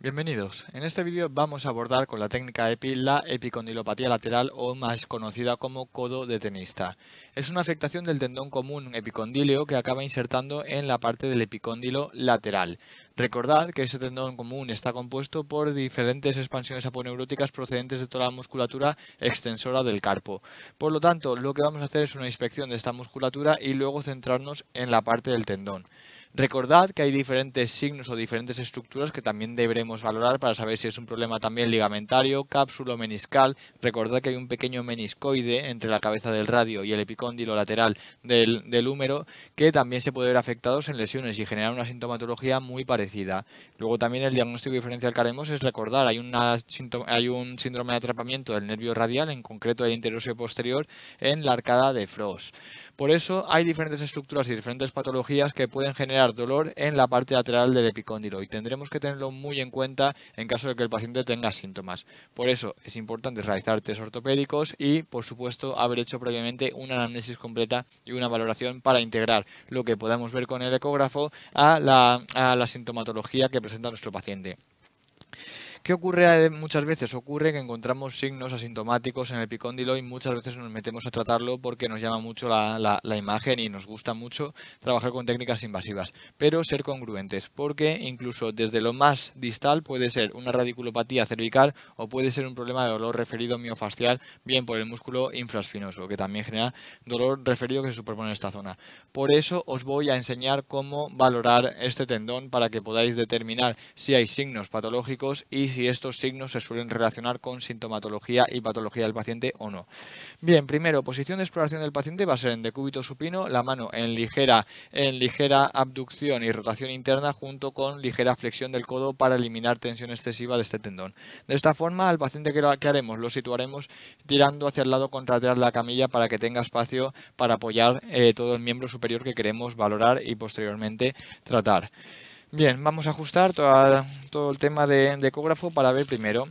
Bienvenidos. En este vídeo vamos a abordar con la técnica EPI la epicondilopatía lateral o más conocida como codo de tenista. Es una afectación del tendón común epicondíleo que acaba insertando en la parte del epicóndilo lateral. Recordad que ese tendón común está compuesto por diferentes expansiones aponeuróticas procedentes de toda la musculatura extensora del carpo. Por lo tanto, lo que vamos a hacer es una inspección de esta musculatura y luego centrarnos en la parte del tendón. Recordad que hay diferentes signos o diferentes estructuras que también deberemos valorar para saber si es un problema también ligamentario, cápsulo, meniscal. Recordad que hay un pequeño meniscoide entre la cabeza del radio y el epicóndilo lateral del, húmero que también se puede ver afectados en lesiones y generar una sintomatología muy parecida. Luego también el diagnóstico diferencial que haremos es recordar, hay, una, hay un síndrome de atrapamiento del nervio radial, en concreto el interóseo posterior, en la arcada de Frost. Por eso hay diferentes estructuras y diferentes patologías que pueden generar dolor en la parte lateral del epicóndilo y tendremos que tenerlo muy en cuenta en caso de que el paciente tenga síntomas. Por eso es importante realizar test ortopédicos y, por supuesto, haber hecho previamente una anamnesis completa y una valoración para integrar lo que podamos ver con el ecógrafo a la sintomatología que presenta nuestro paciente. ¿Qué ocurre muchas veces? Ocurre que encontramos signos asintomáticos en el picóndilo y muchas veces nos metemos a tratarlo porque nos llama mucho la, imagen y nos gusta mucho trabajar con técnicas invasivas. Pero ser congruentes, porque incluso desde lo más distal puede ser una radiculopatía cervical o puede ser un problema de dolor referido miofascial, bien por el músculo infraspinoso, que también genera dolor referido que se superpone en esta zona. Por eso os voy a enseñar cómo valorar este tendón para que podáis determinar si hay signos patológicos y si si estos signos se suelen relacionar con sintomatología y patología del paciente o no. Bien, primero, posición de exploración del paciente va a ser en decúbito supino, la mano en ligera, en ligera abducción y rotación interna junto con ligera flexión del codo para eliminar tensión excesiva de este tendón. De esta forma, al paciente que, haremos lo situaremos tirando hacia el lado contralateral de la camilla para que tenga espacio para apoyar eh, todo el miembro superior que queremos valorar y posteriormente tratar. Bien, vamos a ajustar todo el tema de, de ecógrafo para ver primero.